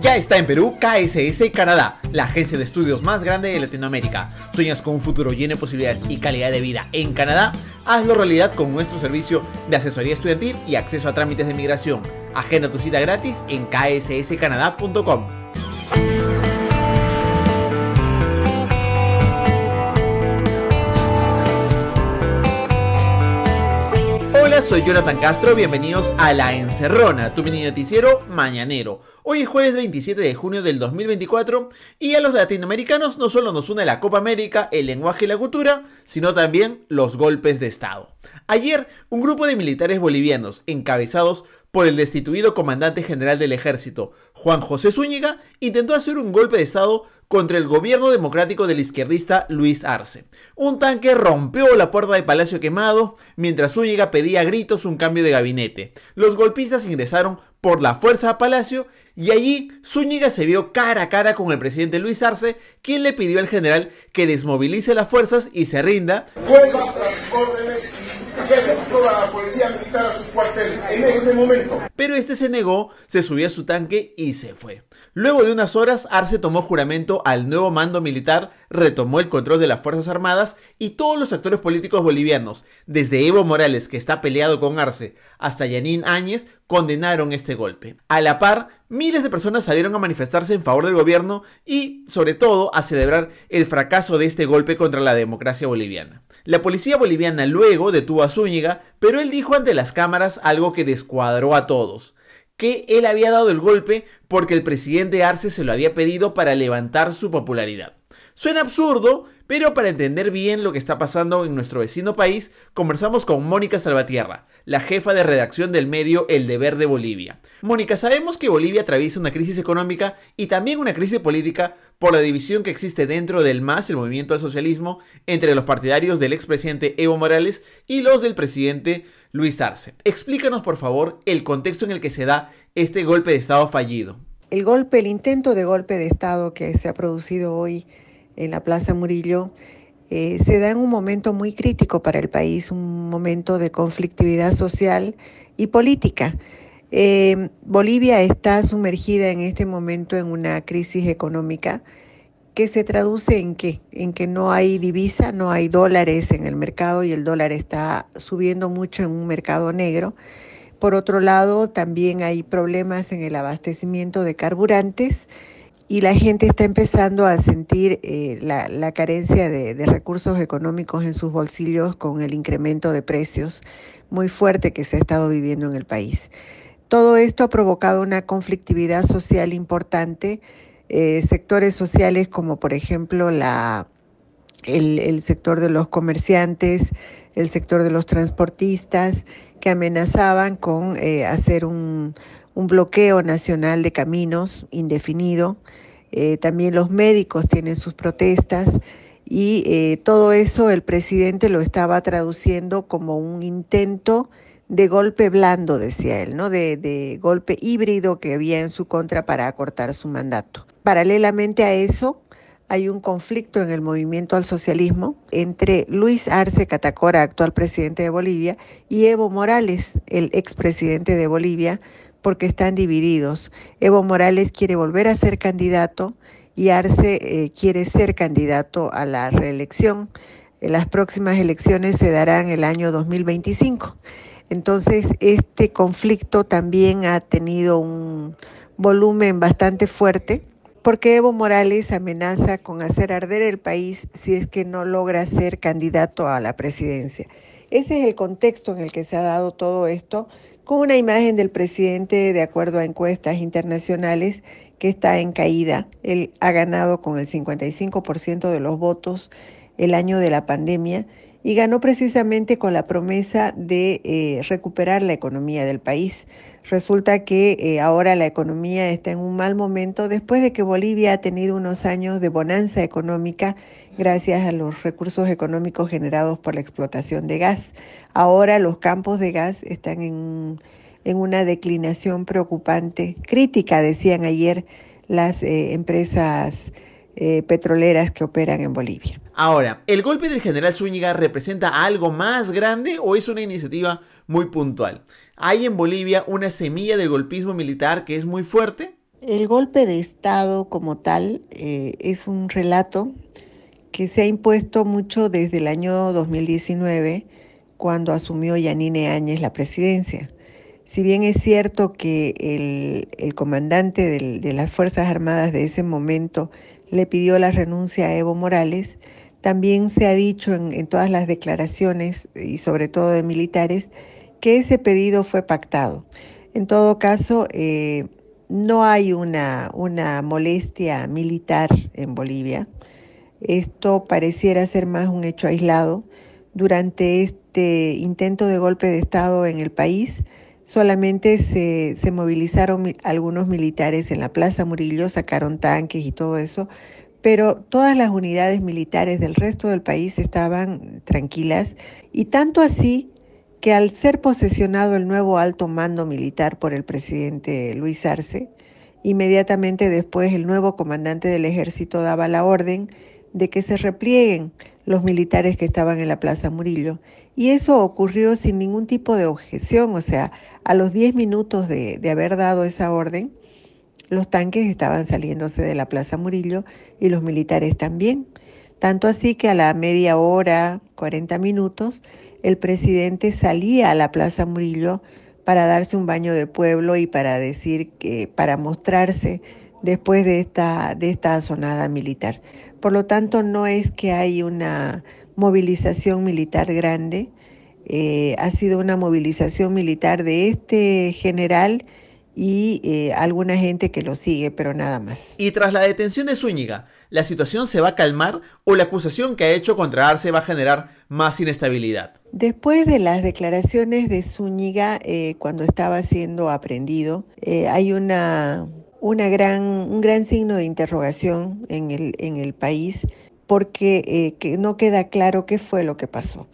Ya está en Perú KSS Canadá, la agencia de estudios más grande de Latinoamérica. ¿Sueñas con un futuro lleno de posibilidades y calidad de vida en Canadá? Hazlo realidad con nuestro servicio de asesoría estudiantil y acceso a trámites de migración. Agenda tu cita gratis en ksscanada.com soy Jonathan Castro, bienvenidos a La Encerrona, tu mini noticiero mañanero. Hoy es jueves 27 de junio del 2024 y a los latinoamericanos no solo nos une la Copa América, el lenguaje y la cultura, sino también los golpes de Estado. Ayer, un grupo de militares bolivianos, encabezados por el destituido comandante general del ejército, Juan José Zúñiga, intentó hacer un golpe de Estado contra el gobierno democrático del izquierdista Luis Arce. Un tanque rompió la puerta del Palacio Quemado mientras Zúñiga pedía a gritos un cambio de gabinete. Los golpistas ingresaron por la fuerza a Palacio y allí Zúñiga se vio cara a cara con el presidente Luis Arce, quien le pidió al general que desmovilice las fuerzas y se rinda. Pero este se negó, se subió a su tanque y se fue. Luego de unas horas, Arce tomó juramento al nuevo mando militar, retomó el control de las Fuerzas Armadas y todos los actores políticos bolivianos, desde Evo Morales, que está peleado con Arce, hasta Yanín Áñez, condenaron este golpe. A la par, miles de personas salieron a manifestarse en favor del gobierno y, sobre todo, a celebrar el fracaso de este golpe contra la democracia boliviana. La policía boliviana luego detuvo a Zúñiga, pero él dijo ante las cámaras algo que descuadró a todos que él había dado el golpe porque el presidente Arce se lo había pedido para levantar su popularidad. Suena absurdo, pero para entender bien lo que está pasando en nuestro vecino país, conversamos con Mónica Salvatierra, la jefa de redacción del medio El Deber de Bolivia. Mónica, sabemos que Bolivia atraviesa una crisis económica y también una crisis política por la división que existe dentro del MAS, el movimiento al socialismo, entre los partidarios del expresidente Evo Morales y los del presidente Luis Arce. Explícanos, por favor, el contexto en el que se da este golpe de Estado fallido. El golpe, el intento de golpe de Estado que se ha producido hoy en la Plaza Murillo, eh, se da en un momento muy crítico para el país, un momento de conflictividad social y política. Eh, Bolivia está sumergida en este momento en una crisis económica que se traduce en qué? En que no hay divisa, no hay dólares en el mercado y el dólar está subiendo mucho en un mercado negro. Por otro lado, también hay problemas en el abastecimiento de carburantes y la gente está empezando a sentir eh, la, carencia de, recursos económicos en sus bolsillos con el incremento de precios muy fuerte que se ha estado viviendo en el país. Todo esto ha provocado una conflictividad social importante. Eh, sectores sociales como por ejemplo la, el, sector de los comerciantes, el sector de los transportistas, que amenazaban con eh, hacer un, un bloqueo nacional de caminos indefinido. Eh, también los médicos tienen sus protestas y eh, todo eso el presidente lo estaba traduciendo como un intento de golpe blando, decía él, ¿no? De, de, golpe híbrido que había en su contra para acortar su mandato. Paralelamente a eso, hay un conflicto en el movimiento al socialismo entre Luis Arce Catacora, actual presidente de Bolivia, y Evo Morales, el expresidente de Bolivia, porque están divididos. Evo Morales quiere volver a ser candidato y Arce eh, quiere ser candidato a la reelección. Eh, las próximas elecciones se darán el año 2025. Entonces, este conflicto también ha tenido un volumen bastante fuerte porque Evo Morales amenaza con hacer arder el país si es que no logra ser candidato a la presidencia. Ese es el contexto en el que se ha dado todo esto con una imagen del presidente de acuerdo a encuestas internacionales que está en caída. Él ha ganado con el 55% de los votos el año de la pandemia y ganó precisamente con la promesa de eh, recuperar la economía del país. Resulta que eh, ahora la economía está en un mal momento después de que Bolivia ha tenido unos años de bonanza económica gracias a los recursos económicos generados por la explotación de gas. Ahora los campos de gas están en, en una declinación preocupante, crítica, decían ayer las eh, empresas eh, petroleras que operan en Bolivia. Ahora, ¿el golpe del general Zúñiga representa algo más grande o es una iniciativa muy puntual. Hay en Bolivia una semilla del golpismo militar que es muy fuerte. El golpe de Estado como tal eh, es un relato que se ha impuesto mucho desde el año 2019, cuando asumió Yanine Áñez la presidencia. Si bien es cierto que el, comandante de las Fuerzas Armadas de ese momento le pidió la renuncia a Evo Morales, también se ha dicho en todas las declaraciones y sobre todo de militares que ese pedido fue pactado. En todo caso, eh, no hay una, una molestia militar en Bolivia. Esto pareciera ser más un hecho aislado. Durante este intento de golpe de Estado en el país, solamente se, se movilizaron algunos militares en la Plaza Murillo, sacaron tanques y todo eso, pero todas las unidades militares del resto del país estaban tranquilas y tanto así que al ser posesionado el nuevo alto mando militar por el presidente Luis Arce, inmediatamente después el nuevo comandante del ejército daba la orden de que se replieguen los militares que estaban en la Plaza Murillo. Y eso ocurrió sin ningún tipo de objeción, o sea, a los 10 minutos de, de haber dado esa orden, los tanques estaban saliéndose de la Plaza Murillo y los militares también. Tanto así que a la media hora, 40 minutos, el presidente salía a la Plaza Murillo para darse un baño de pueblo y para decir que, para mostrarse después de esta, de sonada militar. Por lo tanto, no es que hay una movilización militar grande, eh, ha sido una movilización militar de este general y eh, alguna gente que lo sigue, pero nada más. Y tras la detención de Zúñiga, ¿la situación se va a calmar o la acusación que ha hecho contra Arce va a generar más inestabilidad? Después de las declaraciones de Zúñiga eh, cuando estaba siendo aprendido, eh, hay una, una gran, un gran signo de interrogación en el, en el país porque eh, no queda claro qué fue lo que pasó.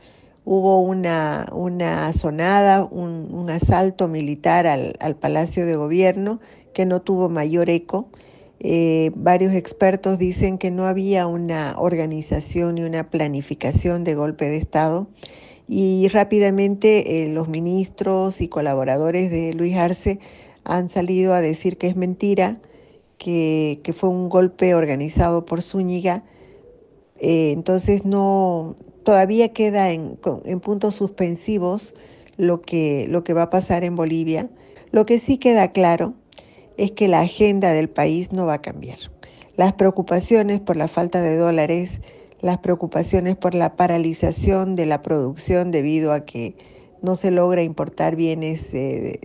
Hubo una, una sonada, un, asalto militar al, al, Palacio de Gobierno que no tuvo mayor eco. varios expertos dicen que no había una organización y una planificación de golpe de Estado y rápidamente eh, los ministros y colaboradores de Luis Arce han salido a decir que es mentira, que, fue un golpe organizado por Zúñiga. Eh, entonces no todavía queda en, puntos suspensivos lo que va a pasar en Bolivia. Lo que sí queda claro es que la agenda del país no va a cambiar. Las preocupaciones por la falta de dólares, las preocupaciones por la paralización de la producción debido a que no se logra importar bienes,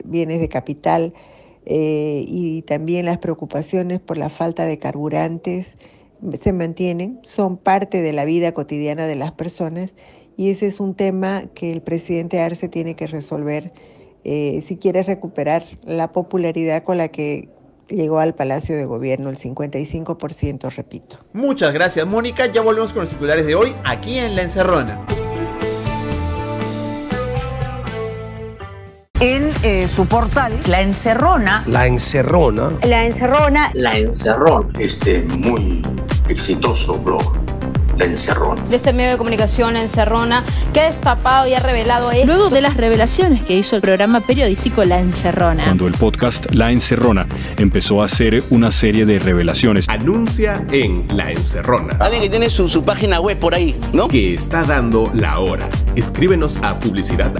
bienes de capital eh, y también las preocupaciones por la falta de carburantes se mantienen, son parte de la vida cotidiana de las personas y ese es un tema que el presidente Arce tiene que resolver eh, si quiere recuperar la popularidad con la que llegó al Palacio de Gobierno, el 55%, repito. Muchas gracias, Mónica. Ya volvemos con los titulares de hoy aquí en La Encerrona. en eh, su portal La Encerrona. La Encerrona. La Encerrona. La Encerrona. Este muy exitoso blog la encerrona. De este medio de comunicación, encerrona, que ha destapado y ha revelado esto. Luego de las revelaciones que hizo el programa periodístico La Encerrona. Cuando el podcast La Encerrona empezó a hacer una serie de revelaciones. Anuncia en La Encerrona. Alguien que tiene su, su página web por ahí, ¿no? Que está dando la hora. Escríbenos a publicidad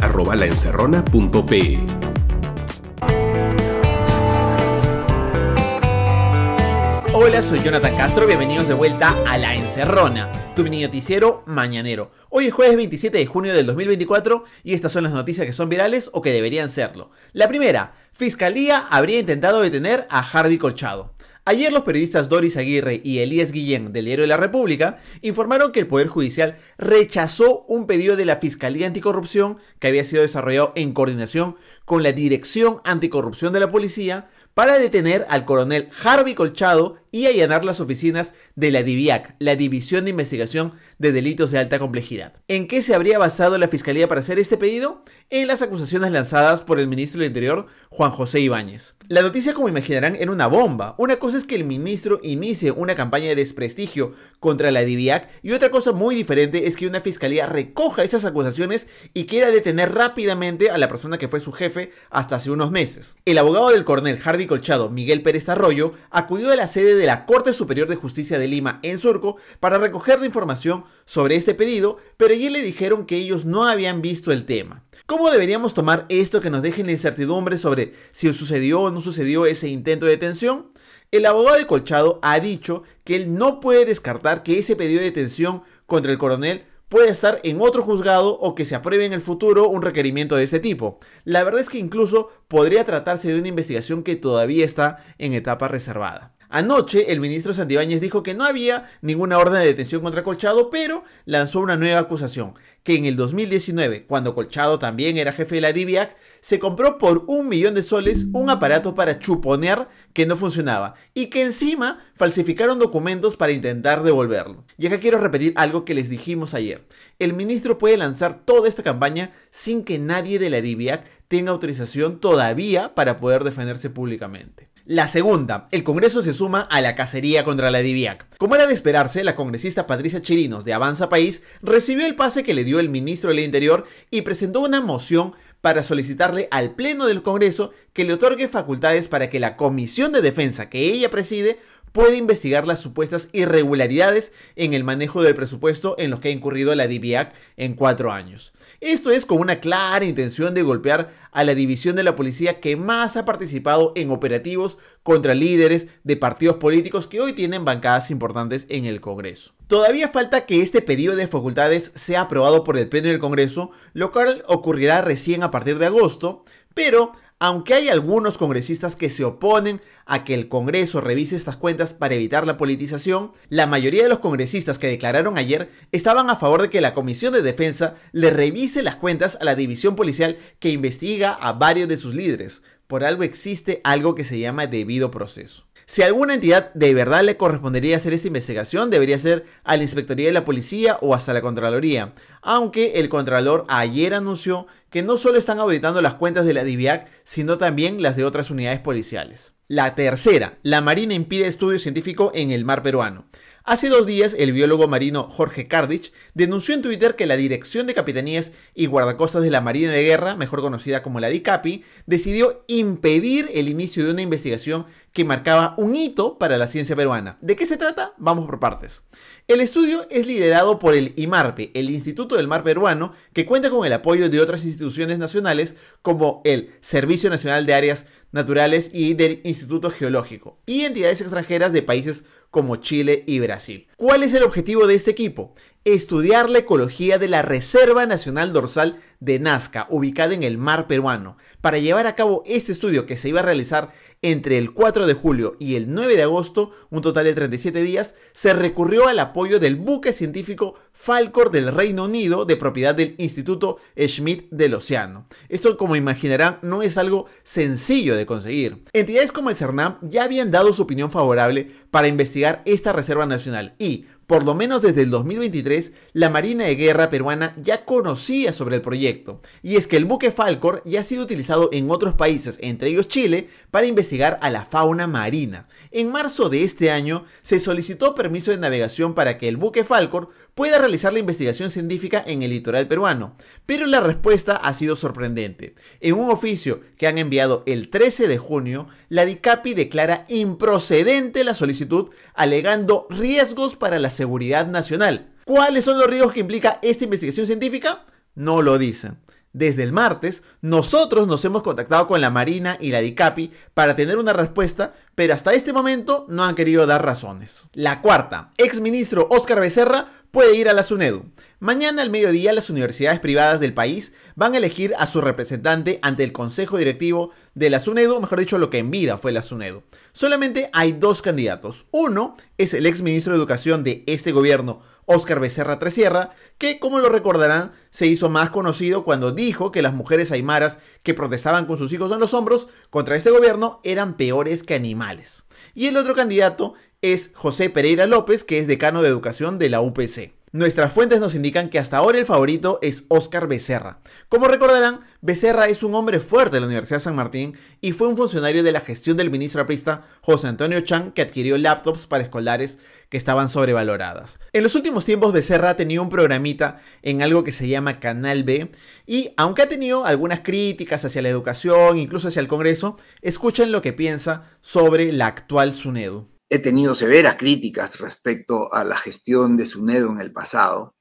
hola, soy Jonathan Castro, bienvenidos de vuelta a La Encerrona, tu mini noticiero mañanero. Hoy es jueves 27 de junio del 2024 y estas son las noticias que son virales o que deberían serlo. La primera, Fiscalía habría intentado detener a Harvey Colchado. Ayer los periodistas Doris Aguirre y Elías Guillén del Diario de la República informaron que el Poder Judicial rechazó un pedido de la Fiscalía Anticorrupción que había sido desarrollado en coordinación con la Dirección Anticorrupción de la Policía para detener al coronel Harvey Colchado y allanar las oficinas de la DIVIAC, la División de Investigación de Delitos de Alta Complejidad. ¿En qué se habría basado la Fiscalía para hacer este pedido? En las acusaciones lanzadas por el ministro del Interior, Juan José Ibáñez. La noticia, como imaginarán, era una bomba. Una cosa es que el ministro inicie una campaña de desprestigio contra la DIVIAC y otra cosa muy diferente es que una fiscalía recoja esas acusaciones y quiera detener rápidamente a la persona que fue su jefe hasta hace unos meses. El abogado del coronel Hardy Colchado, Miguel Pérez Arroyo, acudió a la sede de la Corte Superior de Justicia de Lima en Surco para recoger la información sobre este pedido, pero allí le dijeron que ellos no habían visto el tema. ¿Cómo deberíamos tomar esto que nos deje en la incertidumbre sobre si sucedió o no sucedió ese intento de detención? El abogado de Colchado ha dicho que él no puede descartar que ese pedido de detención contra el coronel pueda estar en otro juzgado o que se apruebe en el futuro un requerimiento de este tipo. La verdad es que incluso podría tratarse de una investigación que todavía está en etapa reservada. Anoche el ministro Santibáñez dijo que no había ninguna orden de detención contra Colchado, pero lanzó una nueva acusación, que en el 2019, cuando Colchado también era jefe de la DIVIAC, se compró por un millón de soles un aparato para chuponear que no funcionaba y que encima falsificaron documentos para intentar devolverlo. Y acá quiero repetir algo que les dijimos ayer. El ministro puede lanzar toda esta campaña sin que nadie de la DIVIAC tenga autorización todavía para poder defenderse públicamente. La segunda, el Congreso se suma a la cacería contra la DIVIAC. Como era de esperarse, la congresista Patricia Chirinos de Avanza País recibió el pase que le dio el ministro del Interior y presentó una moción para solicitarle al Pleno del Congreso que le otorgue facultades para que la Comisión de Defensa que ella preside puede investigar las supuestas irregularidades en el manejo del presupuesto en los que ha incurrido la DIVIAC en cuatro años. Esto es con una clara intención de golpear a la división de la policía que más ha participado en operativos contra líderes de partidos políticos que hoy tienen bancadas importantes en el Congreso. Todavía falta que este pedido de facultades sea aprobado por el Pleno del Congreso, lo cual ocurrirá recién a partir de agosto, pero aunque hay algunos congresistas que se oponen a que el Congreso revise estas cuentas para evitar la politización, la mayoría de los congresistas que declararon ayer estaban a favor de que la Comisión de Defensa le revise las cuentas a la división policial que investiga a varios de sus líderes. Por algo existe algo que se llama debido proceso. Si alguna entidad de verdad le correspondería hacer esta investigación, debería ser a la Inspectoría de la Policía o hasta la Contraloría, aunque el Contralor ayer anunció que no solo están auditando las cuentas de la DIVIAC, sino también las de otras unidades policiales. La tercera, la Marina impide estudio científico en el mar peruano. Hace dos días, el biólogo marino Jorge Cardich denunció en Twitter que la Dirección de Capitanías y Guardacostas de la Marina de Guerra, mejor conocida como la DICAPI, decidió impedir el inicio de una investigación que marcaba un hito para la ciencia peruana. ¿De qué se trata? Vamos por partes. El estudio es liderado por el IMARPE, el Instituto del Mar Peruano, que cuenta con el apoyo de otras instituciones nacionales como el Servicio Nacional de Áreas Naturales y del Instituto Geológico, y entidades extranjeras de países como Chile y Brasil. ¿Cuál es el objetivo de este equipo? Estudiar la ecología de la Reserva Nacional Dorsal de Nazca, ubicada en el mar peruano. Para llevar a cabo este estudio que se iba a realizar entre el 4 de julio y el 9 de agosto, un total de 37 días, se recurrió al apoyo del buque científico Falcor del Reino Unido, de propiedad del Instituto Schmidt del Océano. Esto, como imaginarán, no es algo sencillo de conseguir. Entidades como el CERNAM ya habían dado su opinión favorable para investigar esta reserva nacional y, por lo menos desde el 2023, la Marina de Guerra peruana ya conocía sobre el proyecto, y es que el buque Falcor ya ha sido utilizado en otros países, entre ellos Chile, para investigar a la fauna marina. En marzo de este año se solicitó permiso de navegación para que el buque Falcor pueda realizar la investigación científica en el litoral peruano, pero la respuesta ha sido sorprendente. En un oficio que han enviado el 13 de junio, la DICAPI declara improcedente la solicitud alegando riesgos para la seguridad nacional. ¿Cuáles son los riesgos que implica esta investigación científica? No lo dicen. Desde el martes, nosotros nos hemos contactado con la Marina y la DICAPI para tener una respuesta, pero hasta este momento no han querido dar razones. La cuarta, Ex ministro Oscar Becerra puede ir a la SUNEDU. Mañana al mediodía las universidades privadas del país van a elegir a su representante ante el Consejo Directivo de la SUNEDU, mejor dicho, lo que en vida fue la SUNEDU. Solamente hay dos candidatos. Uno es el ex ministro de Educación de este gobierno, Oscar Becerra Tresierra, que, como lo recordarán, se hizo más conocido cuando dijo que las mujeres aymaras que protestaban con sus hijos en los hombros contra este gobierno eran peores que animales. Y el otro candidato es José Pereira López, que es decano de educación de la UPC. Nuestras fuentes nos indican que hasta ahora el favorito es Oscar Becerra. Como recordarán, Becerra es un hombre fuerte de la Universidad de San Martín y fue un funcionario de la gestión del ministro apista José Antonio Chan que adquirió laptops para escolares que estaban sobrevaloradas. En los últimos tiempos Becerra ha tenido un programita en algo que se llama Canal B y aunque ha tenido algunas críticas hacia la educación, incluso hacia el Congreso, escuchen lo que piensa sobre la actual SUNEDU he tenido severas críticas respecto a la gestión de SUNEDO en el pasado.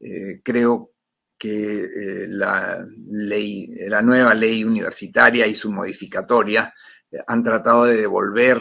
Eh, creo que eh, la, nueva ley universitaria y su modificatoria eh, han tratado de devolver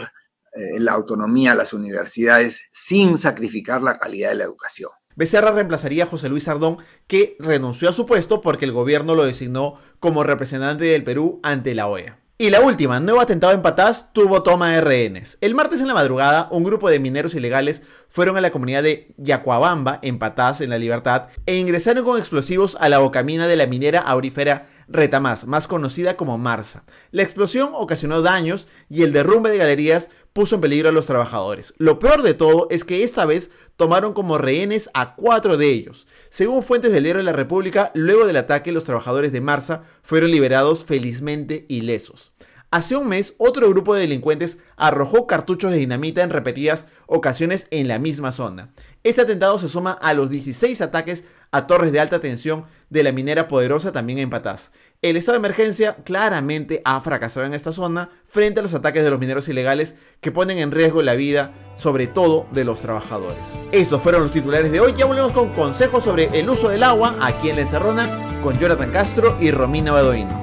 la autonomía a las universidades sin sacrificar la calidad de la educación. Becerra reemplazaría a José Luis Sardón, que renunció a su puesto porque el gobierno lo designó como representante del Perú ante la OEA. Y la última, nuevo atentado en Patás tuvo toma de El martes en la madrugada, un grupo de mineros ilegales fueron a la comunidad de Yacuabamba, en Patás, en La Libertad, e ingresaron con explosivos a la bocamina de la minera aurífera Retamás, más conocida como Marsa. La explosión ocasionó daños y el derrumbe de galerías puso en peligro a los trabajadores. Lo peor de todo es que esta vez tomaron como rehenes a cuatro de ellos. Según fuentes del diario de la República, luego del ataque los trabajadores de Marsa fueron liberados felizmente ilesos. Hace un mes, otro grupo de delincuentes arrojó cartuchos de dinamita en repetidas ocasiones en la misma zona. Este atentado se suma a los 16 ataques a torres de alta tensión de la minera poderosa también en Patás. El estado de emergencia claramente ha fracasado en esta zona frente a los ataques de los mineros ilegales que ponen en riesgo la vida, sobre todo de los trabajadores. Esos fueron los titulares de hoy. Ya volvemos con consejos sobre el uso del agua aquí en La Encerrona con Jonathan Castro y Romina Badoino.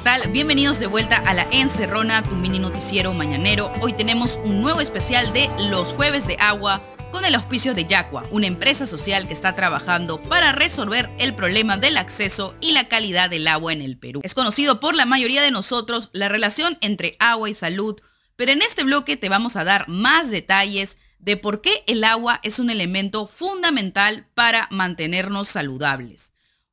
tal? Bienvenidos de vuelta a La Encerrona, tu mini noticiero mañanero. Hoy tenemos un nuevo especial de Los Jueves de Agua con el auspicio de Yacua, una empresa social que está trabajando para resolver el problema del acceso y la calidad del agua en el Perú. Es conocido por la mayoría de nosotros la relación entre agua y salud, pero en este bloque te vamos a dar más detalles de por qué el agua es un elemento fundamental para mantenernos saludables.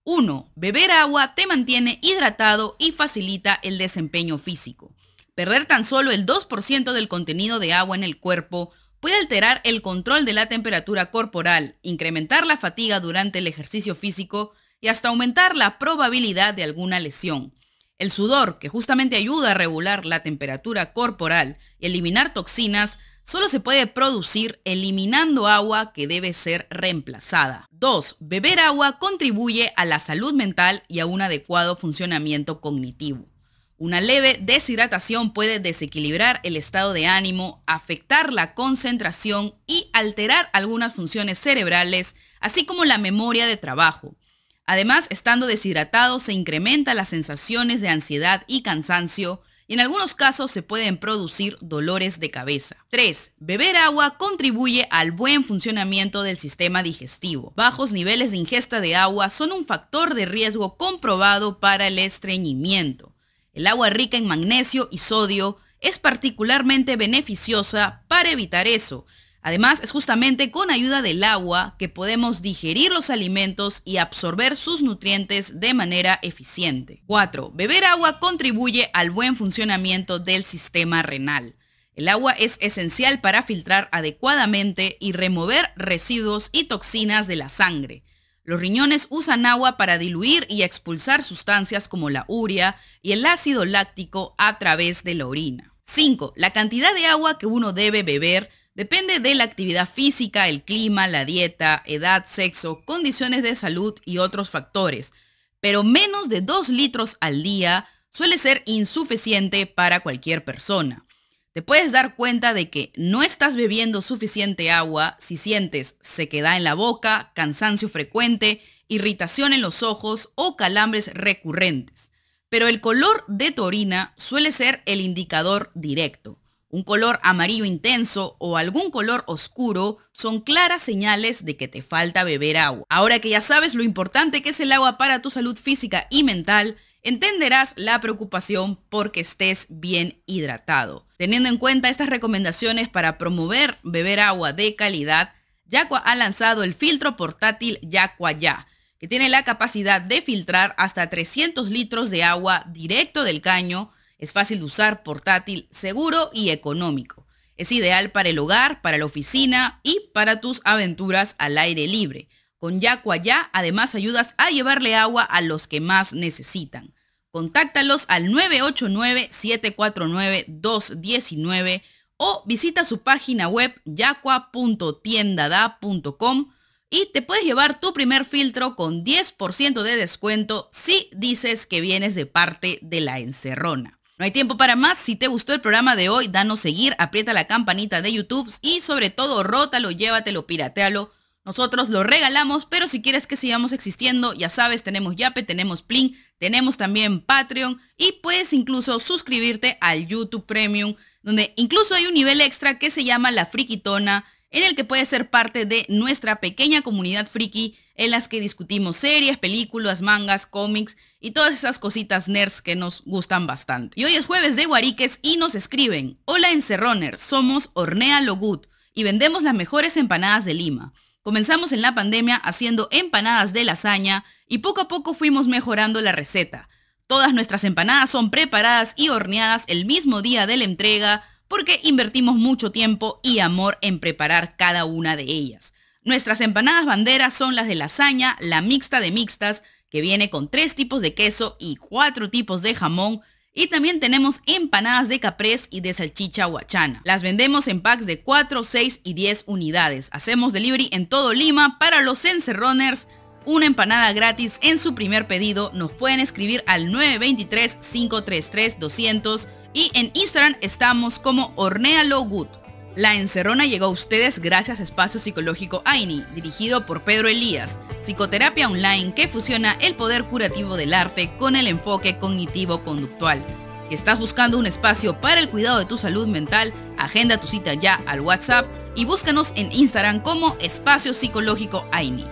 1. Beber agua te mantiene hidratado y facilita el desempeño físico. Perder tan solo el 2% del contenido de agua en el cuerpo puede alterar el control de la temperatura corporal, incrementar la fatiga durante el ejercicio físico y hasta aumentar la probabilidad de alguna lesión. El sudor, que justamente ayuda a regular la temperatura corporal y eliminar toxinas, Solo se puede producir eliminando agua que debe ser reemplazada. 2. Beber agua contribuye a la salud mental y a un adecuado funcionamiento cognitivo. Una leve deshidratación puede desequilibrar el estado de ánimo, afectar la concentración y alterar algunas funciones cerebrales, así como la memoria de trabajo. Además, estando deshidratado se incrementan las sensaciones de ansiedad y cansancio, y en algunos casos se pueden producir dolores de cabeza. 3. Beber agua contribuye al buen funcionamiento del sistema digestivo. Bajos niveles de ingesta de agua son un factor de riesgo comprobado para el estreñimiento. El agua rica en magnesio y sodio es particularmente beneficiosa para evitar eso Además, es justamente con ayuda del agua que podemos digerir los alimentos y absorber sus nutrientes de manera eficiente. 4. Beber agua contribuye al buen funcionamiento del sistema renal. El agua es esencial para filtrar adecuadamente y remover residuos y toxinas de la sangre. Los riñones usan agua para diluir y expulsar sustancias como la urea y el ácido láctico a través de la orina. 5. La cantidad de agua que uno debe beber Depende de la actividad física, el clima, la dieta, edad, sexo, condiciones de salud y otros factores, pero menos de 2 litros al día suele ser insuficiente para cualquier persona. Te puedes dar cuenta de que no estás bebiendo suficiente agua si sientes sequedad en la boca, cansancio frecuente, irritación en los ojos o calambres recurrentes. Pero el color de tu orina suele ser el indicador directo. Un color amarillo intenso o algún color oscuro son claras señales de que te falta beber agua. Ahora que ya sabes lo importante que es el agua para tu salud física y mental, entenderás la preocupación porque estés bien hidratado. Teniendo en cuenta estas recomendaciones para promover beber agua de calidad, Yaqua ha lanzado el filtro portátil Yaqua Ya, que tiene la capacidad de filtrar hasta 300 litros de agua directo del caño es fácil de usar, portátil, seguro y económico. Es ideal para el hogar, para la oficina y para tus aventuras al aire libre. Con ya además ayudas a llevarle agua a los que más necesitan. Contáctalos al 989-749-219 o visita su página web yacua.tiendada.com y te puedes llevar tu primer filtro con 10% de descuento si dices que vienes de parte de la encerrona. No hay tiempo para más. Si te gustó el programa de hoy, danos seguir, aprieta la campanita de YouTube y sobre todo rótalo, llévatelo, piratealo. Nosotros lo regalamos, pero si quieres que sigamos existiendo, ya sabes, tenemos Yape, tenemos Plin, tenemos también Patreon y puedes incluso suscribirte al YouTube Premium, donde incluso hay un nivel extra que se llama La Friquitona, en el que puedes ser parte de nuestra pequeña comunidad friki en las que discutimos series, películas, mangas, cómics y todas esas cositas nerds que nos gustan bastante. Y hoy es jueves de Guariques y nos escriben, hola Encerroner, somos Hornea Good y vendemos las mejores empanadas de Lima. Comenzamos en la pandemia haciendo empanadas de lasaña y poco a poco fuimos mejorando la receta. Todas nuestras empanadas son preparadas y horneadas el mismo día de la entrega porque invertimos mucho tiempo y amor en preparar cada una de ellas. Nuestras empanadas banderas son las de lasaña, la mixta de mixtas, viene con tres tipos de queso y cuatro tipos de jamón. Y también tenemos empanadas de caprés y de salchicha huachana. Las vendemos en packs de 4, 6 y 10 unidades. Hacemos delivery en todo Lima para los encerroners. Una empanada gratis en su primer pedido. Nos pueden escribir al 923-533-200 y en Instagram estamos como Hornealo Good. La Encerrona llegó a ustedes gracias a Espacio Psicológico AINI, dirigido por Pedro Elías, psicoterapia online que fusiona el poder curativo del arte con el enfoque cognitivo-conductual. Si estás buscando un espacio para el cuidado de tu salud mental, agenda tu cita ya al WhatsApp y búscanos en Instagram como Espacio Psicológico AINI.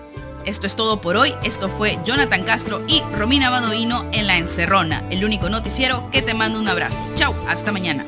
Esto es todo por hoy. Esto fue Jonathan Castro y Romina Badoino en La Encerrona, el único noticiero que te manda un abrazo. Chau, hasta mañana.